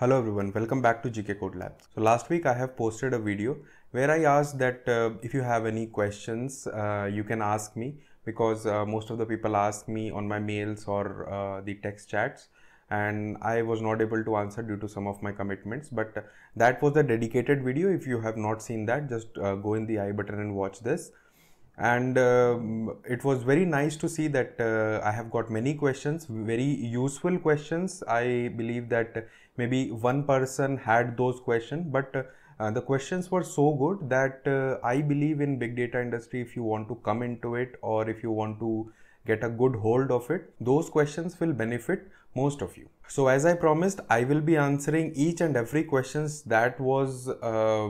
Hello everyone, welcome back to GK Code Lab. So last week I have posted a video where I asked that uh, if you have any questions, uh, you can ask me because uh, most of the people ask me on my mails or uh, the text chats and I was not able to answer due to some of my commitments. But uh, that was the dedicated video. If you have not seen that, just uh, go in the i button and watch this and um, it was very nice to see that uh, i have got many questions very useful questions i believe that maybe one person had those questions but uh, uh the questions were so good that uh, i believe in big data industry if you want to come into it or if you want to get a good hold of it, those questions will benefit most of you. So as I promised, I will be answering each and every questions that was uh,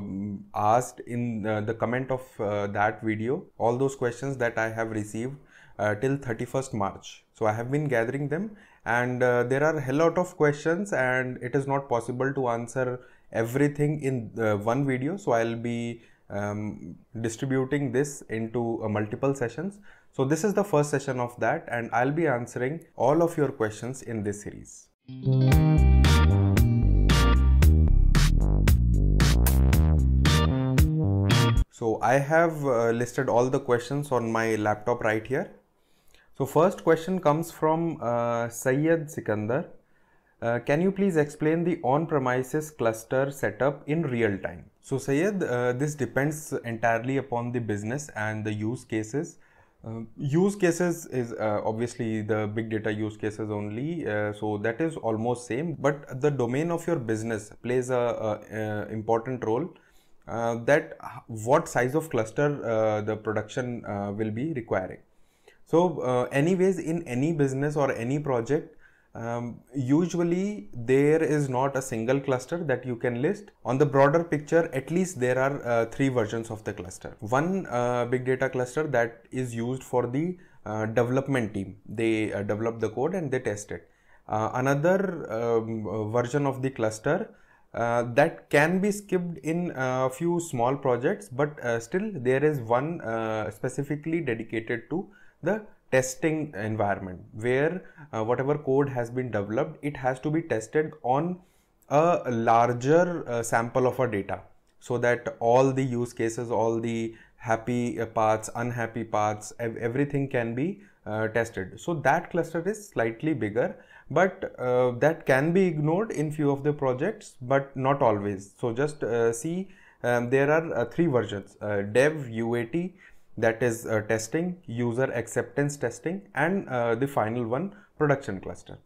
asked in the, uh, the comment of uh, that video. All those questions that I have received uh, till 31st March. So I have been gathering them and uh, there are a lot of questions and it is not possible to answer everything in uh, one video. So I'll be um, distributing this into multiple sessions. So this is the first session of that and I'll be answering all of your questions in this series. So I have uh, listed all the questions on my laptop right here. So first question comes from uh, Syed Sikandar. Uh, can you please explain the on-premises cluster setup in real time? So Sayed, uh, this depends entirely upon the business and the use cases um, use cases is uh, obviously the big data use cases only uh, so that is almost same but the domain of your business plays a, a, a important role uh, that what size of cluster uh, the production uh, will be requiring so uh, anyways in any business or any project um, usually there is not a single cluster that you can list on the broader picture at least there are uh, three versions of the cluster one uh, big data cluster that is used for the uh, development team they uh, develop the code and they test it uh, another um, uh, version of the cluster that can be skipped in a few small projects but still there is one specifically dedicated to the testing environment where uh, whatever code has been developed it has to be tested on a larger uh, sample of our data so that all the use cases all the happy uh, paths, unhappy paths, ev everything can be uh, tested so that cluster is slightly bigger but uh, that can be ignored in few of the projects but not always so just uh, see um, there are three versions dev uat that is uh, testing, user acceptance testing and uh, the final one production cluster.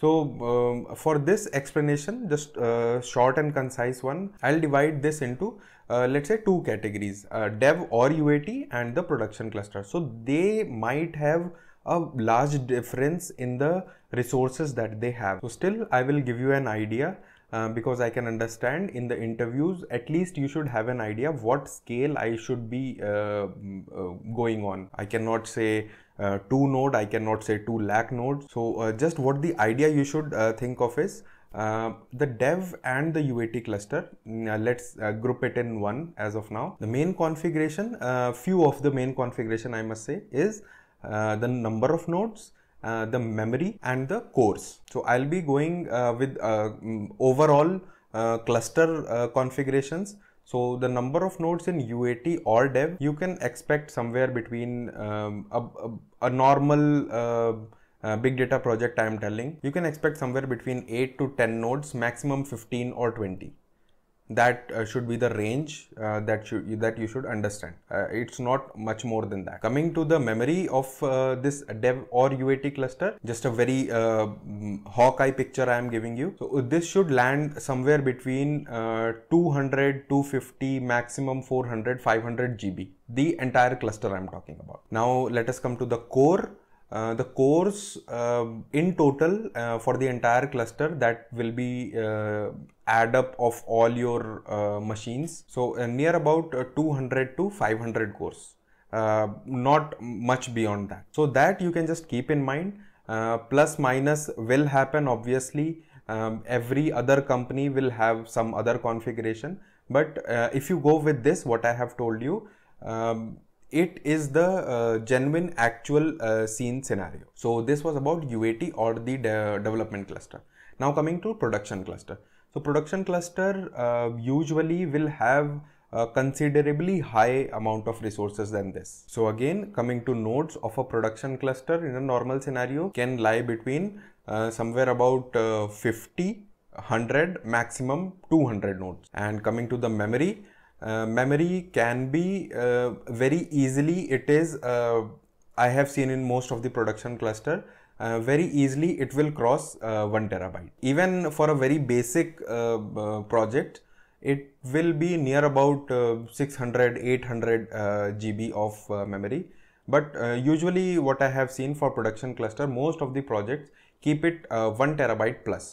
So um, for this explanation, just uh, short and concise one, I'll divide this into uh, let's say two categories, uh, dev or UAT and the production cluster. So they might have a large difference in the resources that they have. So still I will give you an idea um, because I can understand in the interviews at least you should have an idea what scale I should be uh, mm, uh, going on. I cannot say uh, 2 node, I cannot say 2 lakh nodes. So uh, just what the idea you should uh, think of is uh, the dev and the UAT cluster, mm, let's group it in one as of now. The main configuration, few of the main configuration I must say is the number of nodes, uh, the memory and the cores. So I'll be going uh, with uh, overall uh, cluster uh, configurations. So the number of nodes in UAT or dev you can expect somewhere between um, a, a, a, normal big data project I am telling you can expect somewhere between 8 to 10 nodes maximum 15 or 20 that uh, should be the range uh, that you that you should understand uh, it's not much more than that coming to the memory of uh, this dev or uat cluster just a very uh, mm, hawkeye picture i am giving you so uh, this should land somewhere between 200 250 maximum 400 500 gb the entire cluster i'm talking about now let us come to the core uh, the cores uh, in total uh, for the entire cluster that will be uh, add up of all your uh, machines so near about 200 to 500 cores not much beyond that so that you can just keep in mind plus minus will happen obviously um, every other company will have some other configuration but if you go with this what i have told you um, it is the uh, genuine actual uh, scene scenario. So this was about UAT or the de development cluster. Now coming to production cluster. So production cluster uh, usually will have a considerably high amount of resources than this. So again coming to nodes of a production cluster in a normal scenario can lie between uh, somewhere about uh, 50, 100, maximum 200 nodes. And coming to the memory, uh, memory can be uh, very easily it is uh, i have seen in most of the production cluster uh, very easily it will cross uh, 1 terabyte even for a very basic uh, project it will be near about 600 800 gb of memory but usually what i have seen for production cluster most of the projects keep it 1 terabyte plus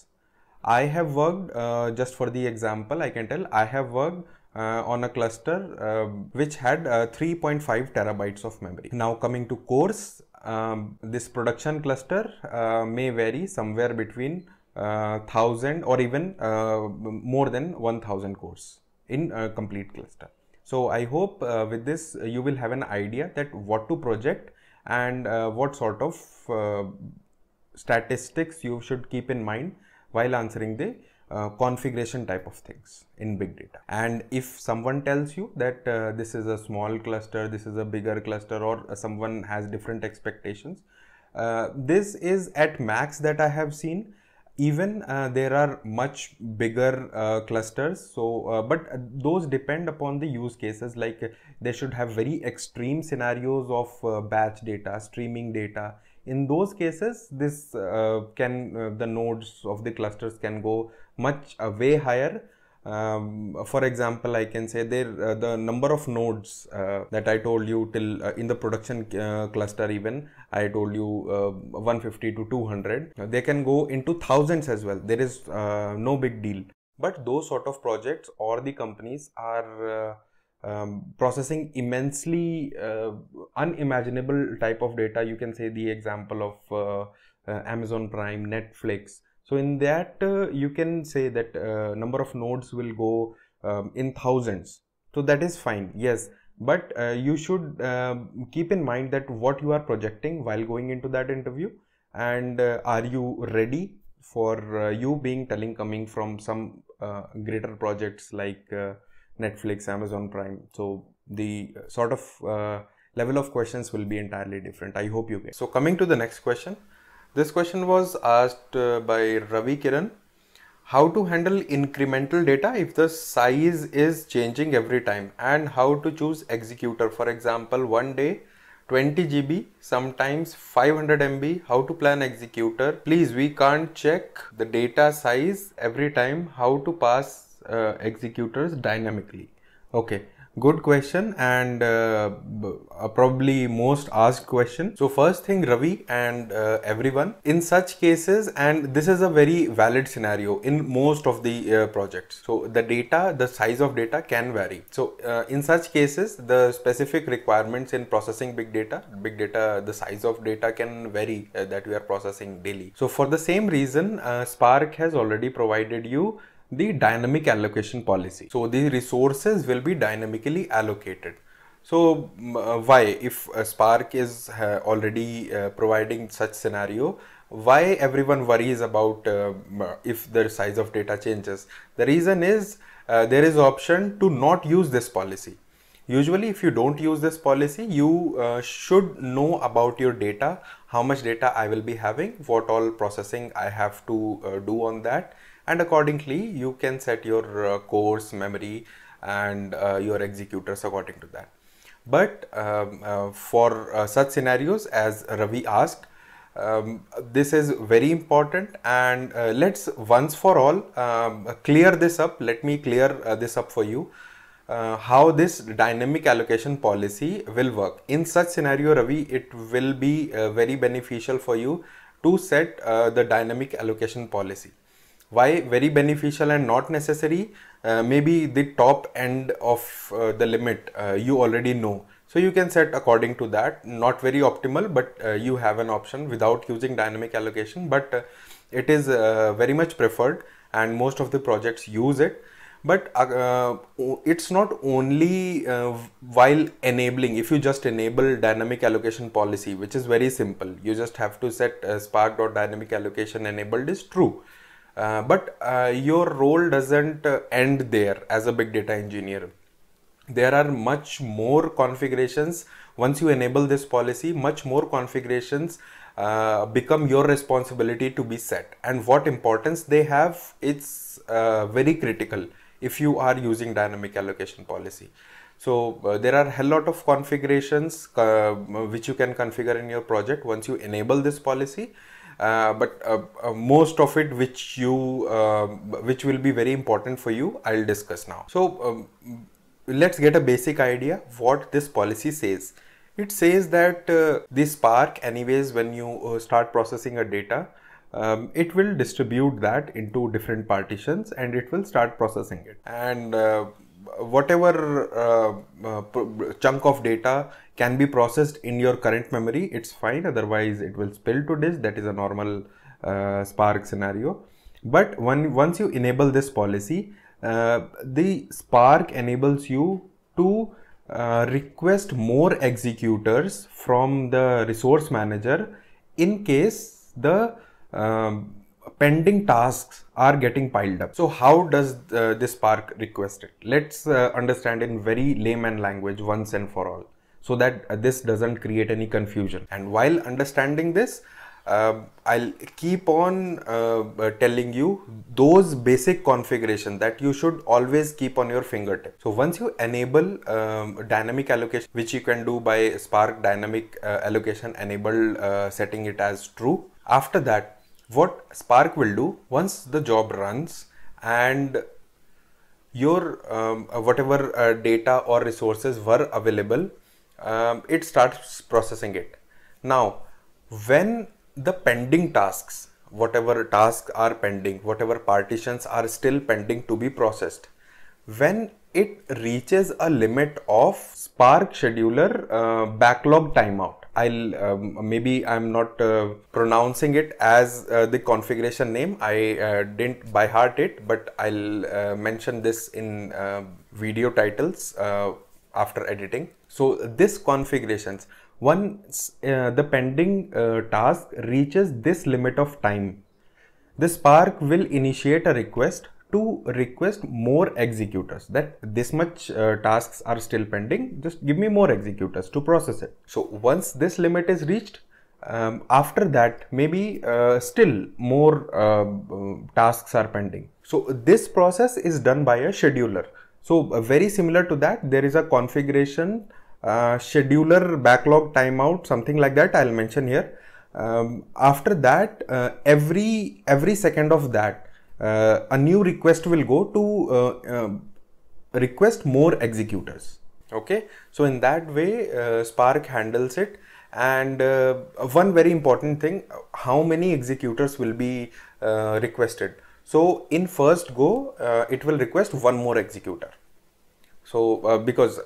i have worked just for the example i can tell i have worked uh, on a cluster uh, which had uh, 3.5 terabytes of memory. Now coming to cores, um, this production cluster uh, may vary somewhere between 1000 uh, or even more than 1000 cores in a complete cluster. So I hope with this you will have an idea that what to project and what sort of statistics you should keep in mind while answering the uh, configuration type of things in big data and if someone tells you that uh, this is a small cluster this is a bigger cluster or uh, someone has different expectations uh, this is at max that i have seen even uh, there are much bigger clusters so but those depend upon the use cases like they should have very extreme scenarios of batch data streaming data in those cases this uh, can uh, the nodes of the clusters can go much uh, way higher um, for example i can say there uh, the number of nodes uh, that i told you till uh, in the production cluster even i told you 150 to 200 they can go into thousands as well there is no big deal but those sort of projects or the companies are um, processing immensely uh, unimaginable type of data you can say the example of uh, uh, amazon prime netflix so in that uh, you can say that number of nodes will go um, in thousands so that is fine yes but uh, you should uh, keep in mind that what you are projecting while going into that interview and uh, are you ready for you being telling coming from some greater projects like Netflix, Amazon Prime. So the uh, sort of uh, level of questions will be entirely different. I hope you get. So coming to the next question. This question was asked uh, by Ravi Kiran. How to handle incremental data if the size is changing every time and how to choose executor. For example, one day 20 GB, sometimes 500 MB, how to plan executor. Please, we can't check the data size every time, how to pass uh, executors dynamically okay good question and uh, uh, probably most asked question so first thing ravi and uh, everyone in such cases and this is a very valid scenario in most of the uh, projects so the data the size of data can vary so uh, in such cases the specific requirements in processing big data big data the size of data can vary uh, that we are processing daily so for the same reason spark has already provided you the dynamic allocation policy. So the resources will be dynamically allocated. So uh, why if uh, Spark is uh, already uh, providing such scenario, why everyone worries about uh, if the size of data changes? The reason is uh, there is option to not use this policy. Usually if you don't use this policy, you should know about your data, how much data I will be having, what all processing I have to do on that and accordingly you can set your uh, cores memory and uh, your executors according to that but um, uh, for uh, such scenarios as ravi asked um, this is very important and uh, let's once for all um, clear this up let me clear uh, this up for you how this dynamic allocation policy will work in such scenario ravi it will be very beneficial for you to set the dynamic allocation policy why very beneficial and not necessary uh, maybe the top end of uh, the limit uh, you already know so you can set according to that not very optimal but uh, you have an option without using dynamic allocation but uh, it is uh, very much preferred and most of the projects use it but it's not only while enabling if you just enable dynamic allocation policy which is very simple you just have to set uh, spark.dynamic allocation enabled is true uh, but uh, your role doesn't uh, end there as a big data engineer. There are much more configurations. Once you enable this policy, much more configurations uh, become your responsibility to be set. And what importance they have, it's uh, very critical if you are using dynamic allocation policy. So uh, there are a lot of configurations uh, which you can configure in your project once you enable this policy uh, but uh, uh, most of it which you which will be very important for you I'll discuss now. So um, let's get a basic idea what this policy says. It says that uh, this Spark anyways when you start processing a data um, it will distribute that into different partitions and it will start processing it and uh, whatever uh, uh chunk of data can be processed in your current memory it's fine otherwise it will spill to disk that is a normal uh, spark scenario but when once you enable this policy uh, the spark enables you to uh, request more executors from the resource manager in case the um, pending tasks are getting piled up. So how does uh, this Spark request it? Let's uh, understand in very layman language once and for all so that uh, this doesn't create any confusion. And while understanding this, uh, I'll keep on uh, telling you those basic configuration that you should always keep on your fingertip. So once you enable um, dynamic allocation, which you can do by Spark dynamic uh, allocation enable setting it as true. After that, what Spark will do once the job runs and your um, uh, whatever uh, data or resources were available, um, it starts processing it. Now, when the pending tasks, whatever tasks are pending, whatever partitions are still pending to be processed, when it reaches a limit of Spark scheduler uh, backlog timeout, I'll um, maybe I'm not uh, pronouncing it as uh, the configuration name. I uh, didn't by heart it, but I'll uh, mention this in uh, video titles uh, after editing. So this configurations once the pending task reaches this limit of time, the Spark will initiate a request to request more executors that this much uh, tasks are still pending just give me more executors to process it so once this limit is reached um, after that maybe uh, still more uh, tasks are pending so this process is done by a scheduler so uh, very similar to that there is a configuration uh, scheduler backlog timeout something like that i'll mention here um, after that uh, every every second of that uh, a new request will go to uh, uh, request more executors okay so in that way uh, spark handles it and uh, one very important thing how many executors will be uh, requested so in first go it will request one more executor so because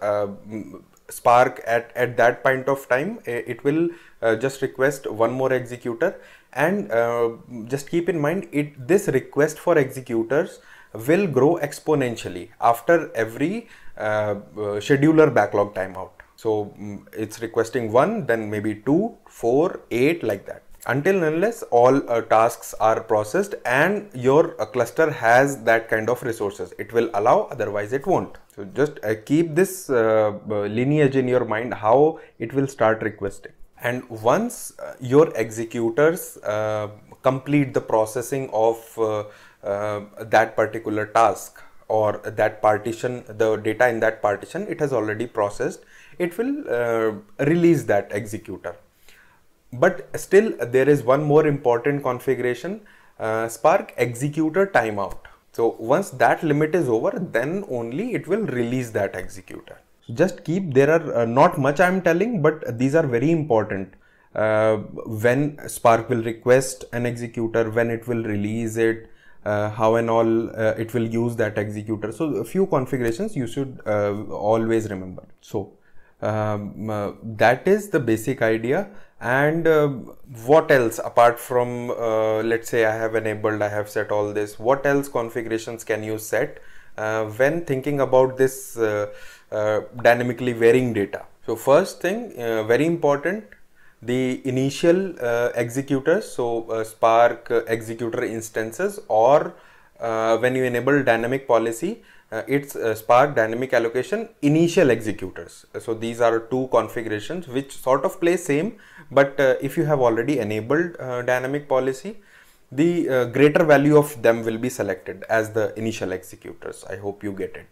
spark at at that point of time eh, it will uh, just request one more executor and uh, just keep in mind it this request for executors will grow exponentially after every uh, uh scheduler backlog timeout so um, it's requesting one then maybe two four eight like that until unless all uh, tasks are processed and your uh, cluster has that kind of resources it will allow otherwise it won't so just uh, keep this uh, lineage in your mind how it will start requesting and once uh, your executors uh, complete the processing of that particular task or that partition the data in that partition it has already processed it will release that executor but still there is one more important configuration uh, spark executor timeout so once that limit is over then only it will release that executor just keep there are uh, not much i am telling but these are very important uh, when spark will request an executor when it will release it uh, how and all uh, it will use that executor so a few configurations you should uh, always remember so um, that is the basic idea and uh, what else apart from uh, let's say i have enabled i have set all this what else configurations can you set uh, when thinking about this uh, uh, dynamically varying data so first thing uh, very important the initial executors so spark executor instances or when you enable dynamic policy uh, its uh, Spark dynamic allocation initial executors. So these are two configurations which sort of play same, but uh, if you have already enabled uh, dynamic policy, the uh, greater value of them will be selected as the initial executors. I hope you get it.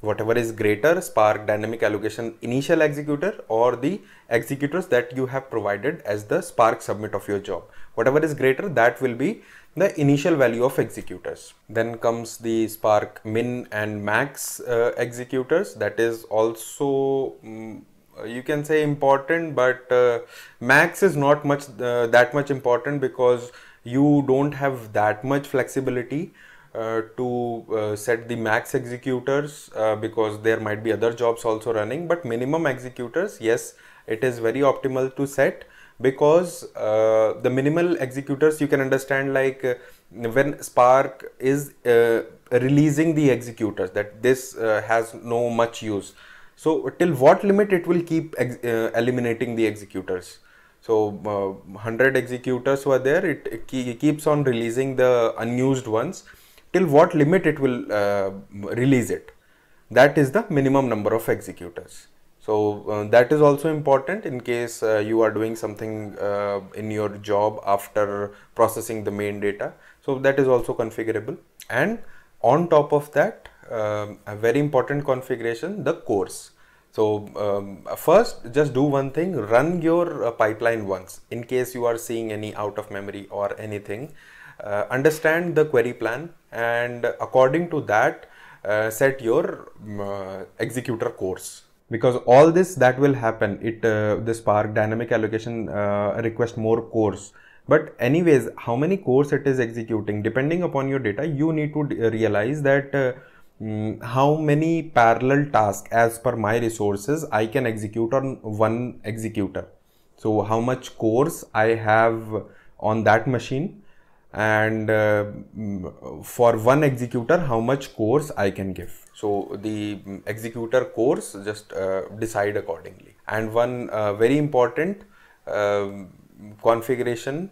Whatever is greater Spark dynamic allocation initial executor or the executors that you have provided as the Spark submit of your job. Whatever is greater that will be the initial value of executors. Then comes the Spark min and max uh, executors that is also um, you can say important but uh, max is not much uh, that much important because you don't have that much flexibility uh, to uh, set the max executors uh, because there might be other jobs also running but minimum executors yes it is very optimal to set because uh, the minimal executors you can understand like uh, when spark is uh, releasing the executors that this uh, has no much use so till what limit it will keep uh, eliminating the executors so 100 uh, executors were there it, it, it, keeps on releasing the unused ones till what limit it will release it that is the minimum number of executors so uh, that is also important in case uh, you are doing something uh, in your job after processing the main data. So that is also configurable. And on top of that, um, a very important configuration, the course. So um, first, just do one thing, run your uh, pipeline once in case you are seeing any out of memory or anything. Uh, understand the query plan and according to that, uh, set your executor course because all this that will happen it uh, the spark dynamic allocation uh, request more cores but anyways how many cores it is executing depending upon your data you need to uh, realize that uh, mm, how many parallel tasks as per my resources i can execute on one executor so how much cores i have on that machine and uh, mm, for one executor how much cores i can give so the mm, executor cores just uh, decide accordingly. And one uh, very important um, configuration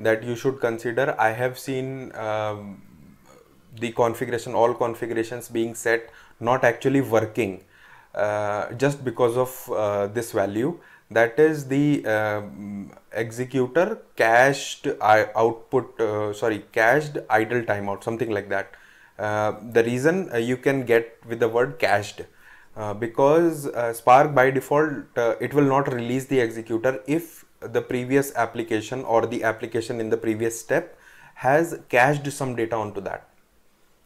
that you should consider, I have seen um, the configuration, all configurations being set not actually working uh, just because of uh, this value that is the um, uh, executor cached output sorry cached idle timeout something like that uh, the reason uh, you can get with the word cached uh, because Spark by default it will not release the executor if the previous application or the application in the previous step has cached some data onto that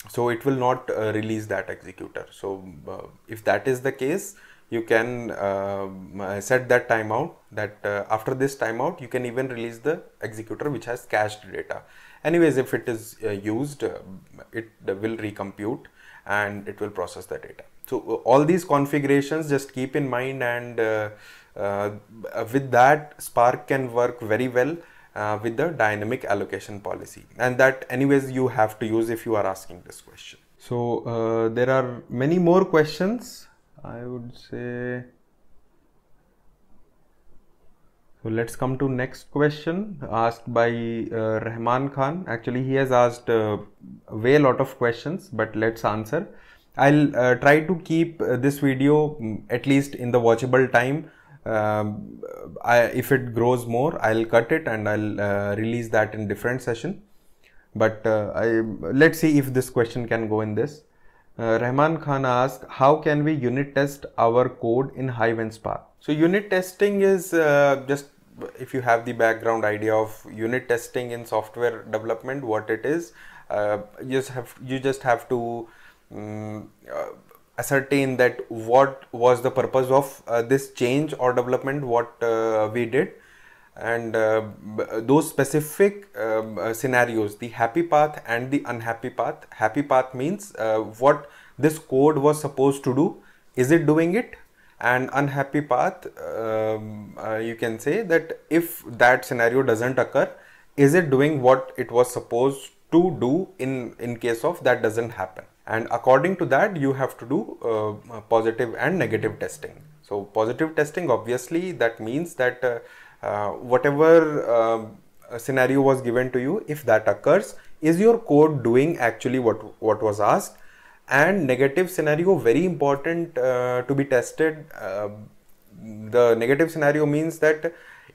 so it will not uh, release that executor so uh, if that is the case you can uh, set that timeout that after this timeout you can even release the executor which has cached data anyways if it is uh, used uh, it uh, will recompute and it will process the data so all these configurations just keep in mind and with that spark can work very well uh, with the dynamic allocation policy and that anyways you have to use if you are asking this question so uh, there are many more questions i would say so let's come to next question asked by uh, Rahman Khan. Actually, he has asked uh, way lot of questions, but let's answer. I'll uh, try to keep uh, this video mm, at least in the watchable time. Um, I, if it grows more, I'll cut it and I'll uh, release that in different session. But uh, I, let's see if this question can go in this. Uh, Rahman Khan asked, how can we unit test our code in Hive and Spark? So unit testing is uh, just if you have the background idea of unit testing in software development, what it is, uh, you just have you just have to um, ascertain that what was the purpose of uh, this change or development what uh, we did and uh, those specific uh, scenarios the happy path and the unhappy path happy path means uh, what this code was supposed to do is it doing it and unhappy path um, uh, you can say that if that scenario doesn't occur is it doing what it was supposed to do in in case of that doesn't happen and according to that you have to do uh, positive and negative testing so positive testing obviously that means that uh, uh, whatever um, scenario was given to you, if that occurs, is your code doing actually what, what was asked? And negative scenario, very important uh, to be tested. Uh, the negative scenario means that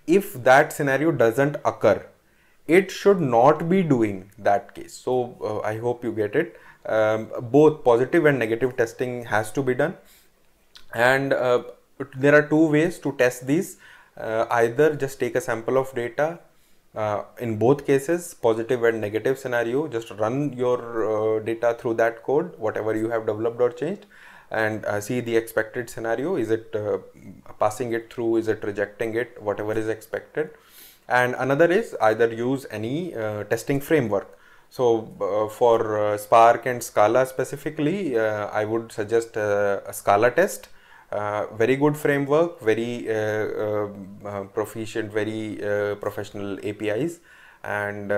if that scenario doesn't occur, it should not be doing that case. So uh, I hope you get it. Um, both positive and negative testing has to be done. And uh, there are two ways to test these. Uh, either just take a sample of data uh, in both cases positive and negative scenario just run your uh, data through that code whatever you have developed or changed and uh, see the expected scenario is it uh, passing it through is it rejecting it whatever is expected and another is either use any uh, testing framework so for spark and scala specifically i would suggest a scala test uh, very good framework, very uh, uh, uh proficient, very uh, professional APIs. And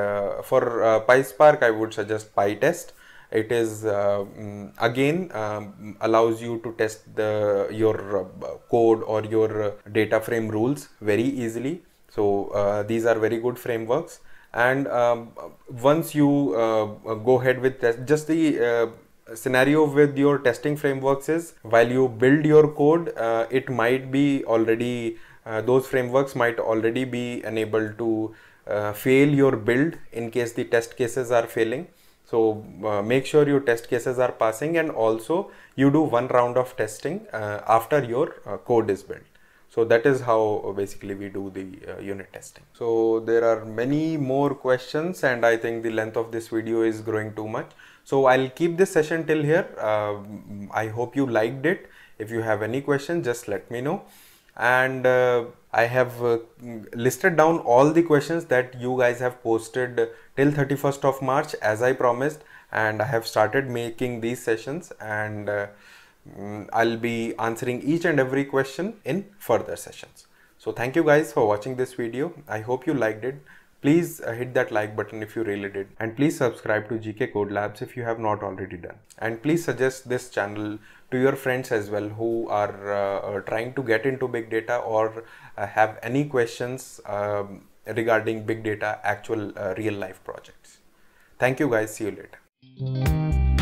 for uh, PySpark, I would suggest PyTest. It is mm, again um, allows you to test the your code or your data frame rules very easily. So these are very good frameworks. And um, once you go ahead with just the scenario with your testing frameworks is while you build your code, uh, it might be already, uh, those frameworks might already be enabled to uh, fail your build in case the test cases are failing. So uh, make sure your test cases are passing and also you do one round of testing uh, after your uh, code is built. So that is how basically we do the uh, unit testing. So there are many more questions and I think the length of this video is growing too much. So I'll keep this session till here. Uh, I hope you liked it. If you have any questions, just let me know. And uh, I have uh, listed down all the questions that you guys have posted till 31st of March as I promised. And I have started making these sessions and uh, mm, I'll be answering each and every question in further sessions. So thank you guys for watching this video. I hope you liked it. Please uh, hit that like button if you really did and please subscribe to GK Code Labs if you have not already done. And please suggest this channel to your friends as well who are uh, uh, trying to get into big data or uh, have any questions um, regarding big data actual uh, real life projects. Thank you guys. See you later.